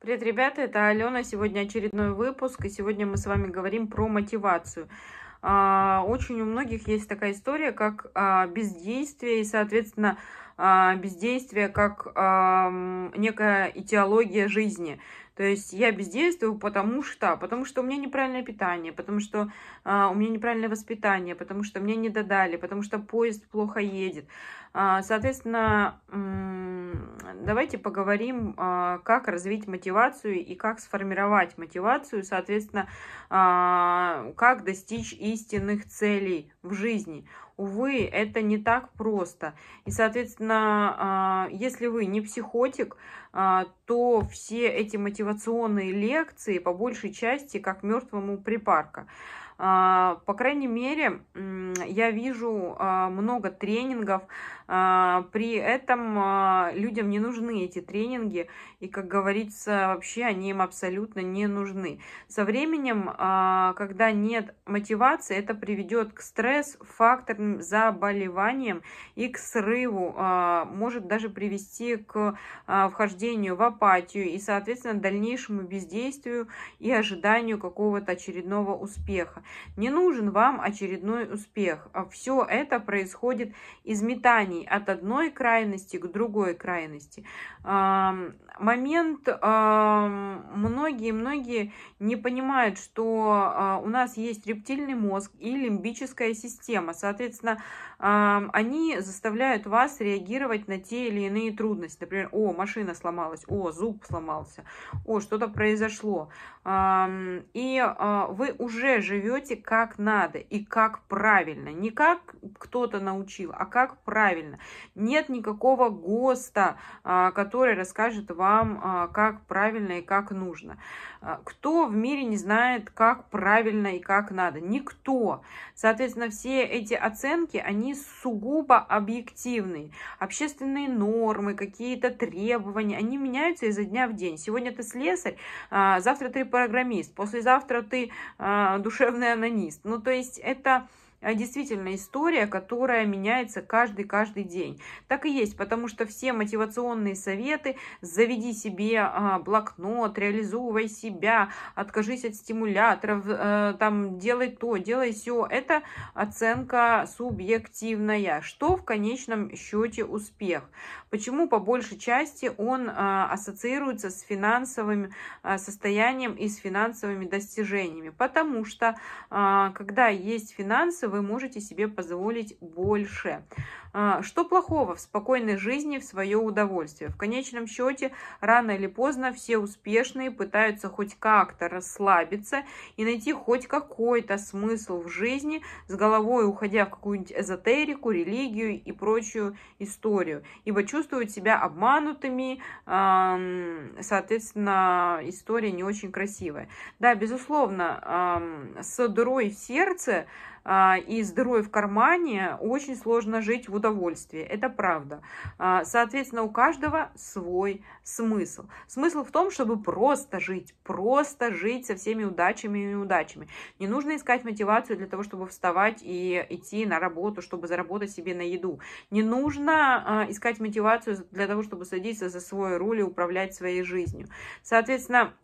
Привет, ребята, это Алена. Сегодня очередной выпуск, и сегодня мы с вами говорим про мотивацию. А, очень у многих есть такая история, как а, бездействие, и, соответственно, а, бездействие как некая идеология жизни. То есть я бездействую, потому что, потому что у меня неправильное питание, потому что а, у меня неправильное воспитание, потому что мне не додали, потому что поезд плохо едет. А, соответственно, давайте поговорим, а, как развить мотивацию и как сформировать мотивацию, соответственно, а, как достичь истинных целей в жизни. Увы, это не так просто. И, соответственно, а, если вы не психотик, а, то все эти мотивации мотивационные лекции по большей части как мертвому припарка. А, по крайней мере, я вижу а, много тренингов, а, при этом людям не нужны эти тренинги, и, как говорится, вообще они им абсолютно не нужны. Со временем, когда нет мотивации, это приведет к стресс, факторным заболеваниям и к срыву, может даже привести к вхождению в апатию и, соответственно, дальнейшему бездействию и ожиданию какого-то очередного успеха. Не нужен вам очередной успех. А Все это происходит из метаний от одной крайности к другой крайности. Момент, многие-многие не понимают, что а, у нас есть рептильный мозг и лимбическая система. Соответственно, они заставляют вас реагировать на те или иные трудности. Например, о, машина сломалась, о, зуб сломался, о, что-то произошло. И а, вы уже живете поймете, как надо и как правильно. Не как кто-то научил, а как правильно. Нет никакого ГОСТа, а, который расскажет вам, а, как правильно и как нужно. А, кто в мире не знает, как правильно и как надо? Никто. Соответственно, все эти оценки, они сугубо объективные. Общественные нормы, какие-то требования, они меняются изо дня в день. Сегодня ты слесарь, завтра ты программист, послезавтра ты душевный главный анонист. Ну, то есть это э, действительно история, которая меняется каждый-каждый день. Так и есть, потому что все мотивационные советы «заведи себе а, блокнот», «реализовывай себя», «откажись от стимуляторов», э, там, «делай то», «делай все» — это оценка субъективная. Что в конечном счете успех? Почему по большей части он а, ассоциируется с финансовым а, состоянием и с финансовыми достижениями? Потому что а, когда есть финансы, вы можете себе позволить больше. Что плохого в спокойной жизни, в свое удовольствие? В конечном счете, рано или поздно все успешные пытаются хоть как-то расслабиться и найти хоть какой-то смысл в жизни, с головой уходя в какую-нибудь эзотерику, религию и прочую историю. Ибо чувство чувствуют себя обманутыми, соответственно, история не очень красивая. Да, безусловно, с дурой в сердце а, и с дырой в кармане очень сложно жить в удовольствии. Это правда. А, соответственно, у каждого свой смысл. Смысл в том, чтобы просто жить, просто жить со всеми удачами и неудачами. Не нужно искать мотивацию для того, чтобы вставать и идти на работу, чтобы заработать себе на еду. Не нужно а, искать мотивацию для того, чтобы садиться за свой руль и управлять своей жизнью. Соответственно,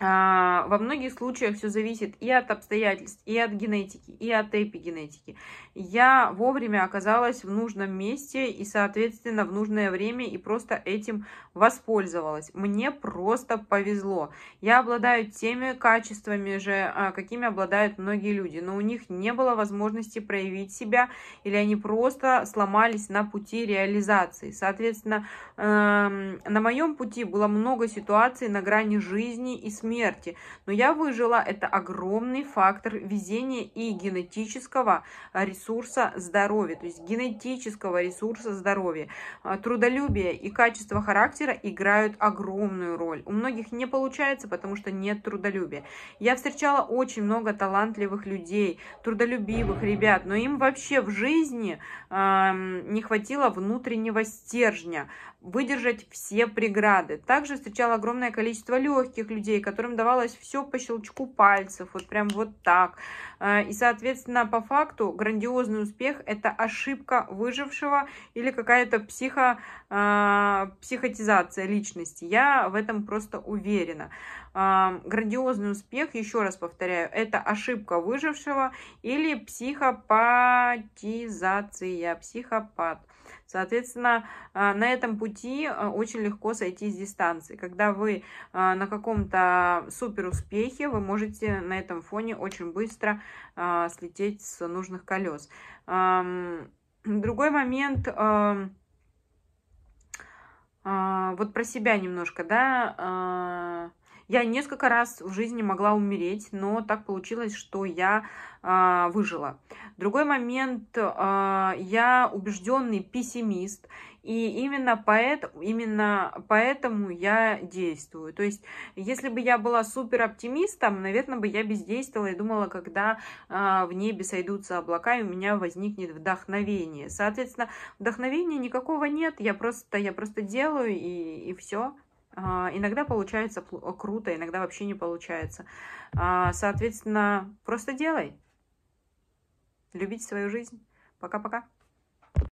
а, во многих случаях все зависит и от обстоятельств, и от генетики, и от эпигенетики. Я вовремя оказалась в нужном месте и, соответственно, в нужное время и просто этим воспользовалась. Мне просто повезло. Я обладаю теми качествами же, а, какими обладают многие люди, но у них не было возможности проявить себя, или они просто сломались на пути реализации. Соответственно, эм, на моем пути было много ситуаций на грани жизни и смерти смерти. Но я выжила. Это огромный фактор везения и генетического ресурса здоровья. То есть генетического ресурса здоровья. А, трудолюбие и качество характера играют огромную роль. У многих не получается, потому что нет трудолюбия. Я встречала очень много талантливых людей, трудолюбивых ребят, но им вообще в жизни э, не хватило внутреннего стержня выдержать все преграды. Также встречала огромное количество легких людей, которые которым давалось все по щелчку пальцев, вот прям вот так. Э, и, соответственно, по факту грандиозный успех – это ошибка выжившего или какая-то психо, э, психотизация личности. Я в этом просто уверена. Э, грандиозный успех, еще раз повторяю, это ошибка выжившего или психопатизация, психопат. Соответственно, э, на этом пути э, очень легко сойти с дистанции. Когда вы э, на каком-то супер успехе, вы можете на этом фоне очень быстро слететь с нужных колес. Эм, другой момент эм, вот про себя немножко, да, я несколько раз в жизни могла умереть, но так получилось, что я э, выжила. Другой момент, э, я убежденный пессимист, и именно, поэт, именно поэтому я действую. То есть, если бы я была супер оптимистом, наверное, бы я бездействовала и думала, когда э, в небе сойдутся облака, и у меня возникнет вдохновение. Соответственно, вдохновения никакого нет, я просто, я просто делаю и, и все. А, иногда получается круто, иногда вообще не получается. А, соответственно, просто делай. Любите свою жизнь. Пока-пока.